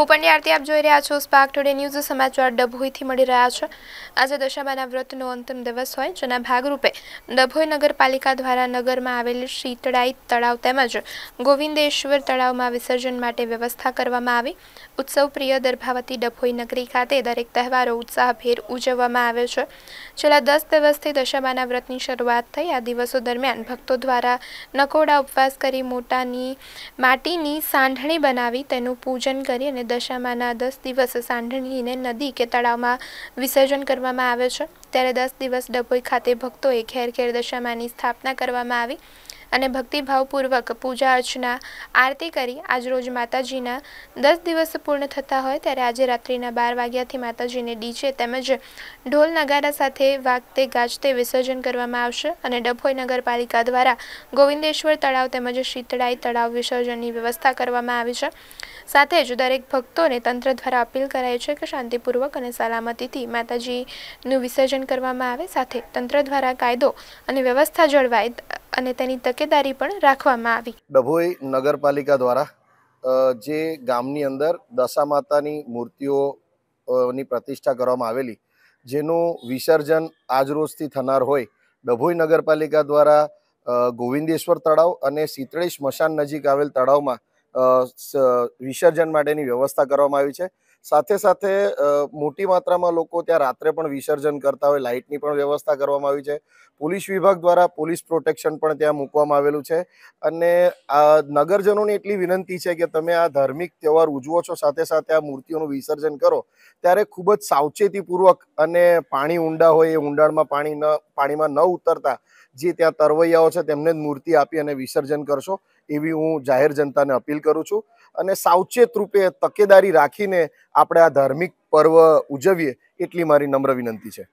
હું પંડ્યા આરતી આપ જોઈ રહ્યા છો સ્પાર્ક ટુડે ન્યૂઝ સમાચાર ડભોઈથી મળી રહ્યા છે આજે દશામાના વ્રતનો અંતિમ દિવસ હોય જેના ભાગરૂપે ડભોઈ નગરપાલિકા દ્વારા નગરમાં આવેલ શીતળાઈ તળાવ તેમજ ગોવિંદેશ્વર તળાવમાં વિસર્જન માટે વ્યવસ્થા કરવામાં આવી ઉત્સવ પ્રિય દર્ભાવતી ડભોઈ નગરી ખાતે દરેક તહેવારો ઉત્સાહભેર ઉજવવામાં આવે છે છેલ્લા દસ દિવસથી દશામાના વ્રતની શરૂઆત થઈ આ દિવસો દરમિયાન ભક્તો દ્વારા નકોડા ઉપવાસ કરી મોટાની માટીની સાંઢણી બનાવી તેનું પૂજન કરી અને દશામાંના દસ દિવસ સાંઢણીને નદી કે તળાવમાં વિસર્જન કરવામાં આવે છે ત્યારે દસ દિવસ ડભોઈ ખાતે ભક્તોએ ખેર ખેર દશામાની સ્થાપના કરવામાં આવી અને ભક્તિભાવપૂર્વક પૂજા અર્ચના આરતી કરી આજ રોજ માતાજીના દસ દિવસ પૂર્ણ થતા હોય ત્યારે આજે રાત્રિના બાર વાગ્યાથી માતાજીને ડીજે તેમજ ઢોલ નગારા સાથે વાગતે ગાજતે વિસર્જન કરવામાં આવશે અને ડભોઈ નગરપાલિકા દ્વારા ગોવિંદેશ્વર તળાવ તેમજ શીતળાઈ તળાવ વિસર્જનની વ્યવસ્થા કરવામાં આવી છે સાથે જ દરેક ભક્તોને તંત્ર દ્વારા અપીલ કરાય છે કે શાંતિપૂર્વક અને સલામતીથી માતાજીનું વિસર્જન કરવામાં આવે સાથે તંત્ર દ્વારા કાયદો અને વ્યવસ્થા જળવાય અને તેની તકેદારી પણ રાખવામાં આવી ડભોઈ નગરપાલિકા દ્વારા જે ગામની અંદર દશા માતાની મૂર્તિઓની પ્રતિષ્ઠા કરવામાં આવેલી જેનું વિસર્જન આજરોજથી થનાર હોય ડભોઈ નગરપાલિકા દ્વારા ગોવિંદેશ્વર તળાવ અને શીતળેશ સ્મશાન નજીક આવેલ તળાવમાં વિસર્જન માટેની વ્યવસ્થા કરવામાં આવી છે સાથે સાથે મોટી માત્રામાં લોકો ત્યાં રાત્રે પણ વિસર્જન કરતા હોય લાઇટની પણ વ્યવસ્થા કરવામાં આવી છે પોલીસ વિભાગ દ્વારા પોલીસ પ્રોટેક્શન પણ ત્યાં મૂકવામાં આવેલું છે અને આ નગરજનોની એટલી વિનંતી છે કે તમે આ ધાર્મિક તહેવાર ઉજવો છો સાથે સાથે આ મૂર્તિઓનું વિસર્જન કરો ત્યારે ખૂબ જ સાવચેતીપૂર્વક અને પાણી ઊંડા હોય એ ઊંડાણમાં પાણી ન પાણીમાં ન ઉતરતા જે ત્યાં તરવૈયાઓ છે તેમને જ મૂર્તિ આપી અને વિસર્જન કરશો એવી હું જાહેર જનતાને અપીલ કરું છું અને સાવચેત રૂપે તકેદારી રાખીને આપણે આ ધાર્મિક પર્વ ઉજવીએ એટલી મારી નમ્ર વિનંતી છે